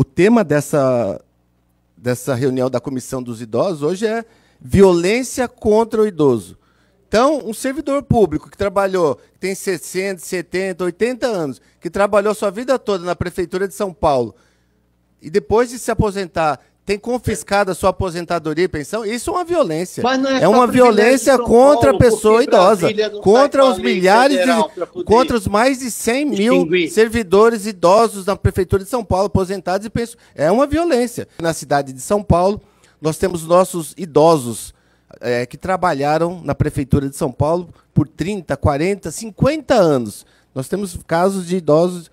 O tema dessa, dessa reunião da Comissão dos Idosos hoje é violência contra o idoso. Então, um servidor público que trabalhou, que tem 60, 70, 80 anos, que trabalhou sua vida toda na Prefeitura de São Paulo, e depois de se aposentar, tem confiscado a sua aposentadoria e pensão, isso é uma violência. É, é, uma violência contra a pessoa idosa, contra os milhares de, contra os mais de 100 mil servidores idosos da prefeitura de São Paulo aposentados e pensão. É uma violência. Na cidade de São Paulo, nós temos nossos idosos é, que trabalharam na prefeitura de São Paulo por 30, 40, 50 anos. Nós temos casos de idosos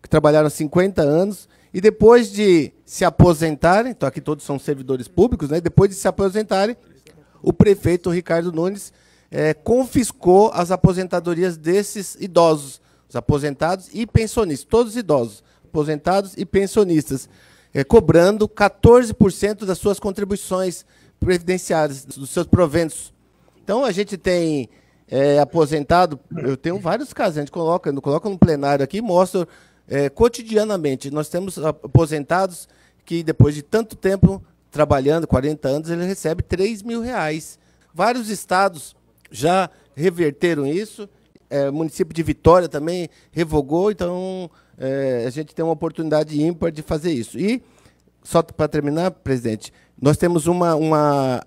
que trabalharam 50 anos e depois de se aposentarem, então aqui todos são servidores públicos, né? depois de se aposentarem, o prefeito Ricardo Nunes é, confiscou as aposentadorias desses idosos, os aposentados e pensionistas, todos idosos, aposentados e pensionistas, é, cobrando 14% das suas contribuições previdenciárias, dos seus proventos. Então a gente tem é, aposentado, eu tenho vários casos, a gente coloca, coloca no plenário aqui, mostra é, cotidianamente, nós temos aposentados que, depois de tanto tempo trabalhando, 40 anos, ele recebe 3 mil reais. Vários estados já reverteram isso, é, município de Vitória também revogou, então é, a gente tem uma oportunidade ímpar de fazer isso. E, só para terminar, presidente, nós temos uma, uma,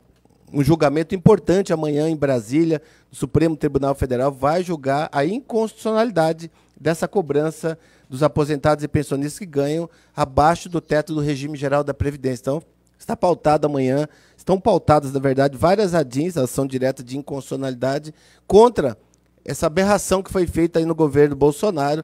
um julgamento importante amanhã em Brasília. O Supremo Tribunal Federal vai julgar a inconstitucionalidade dessa cobrança dos aposentados e pensionistas que ganham abaixo do teto do regime geral da Previdência. Então, está pautado amanhã, estão pautadas, na verdade, várias ADINs, ação direta de inconstitucionalidade, contra essa aberração que foi feita aí no governo Bolsonaro.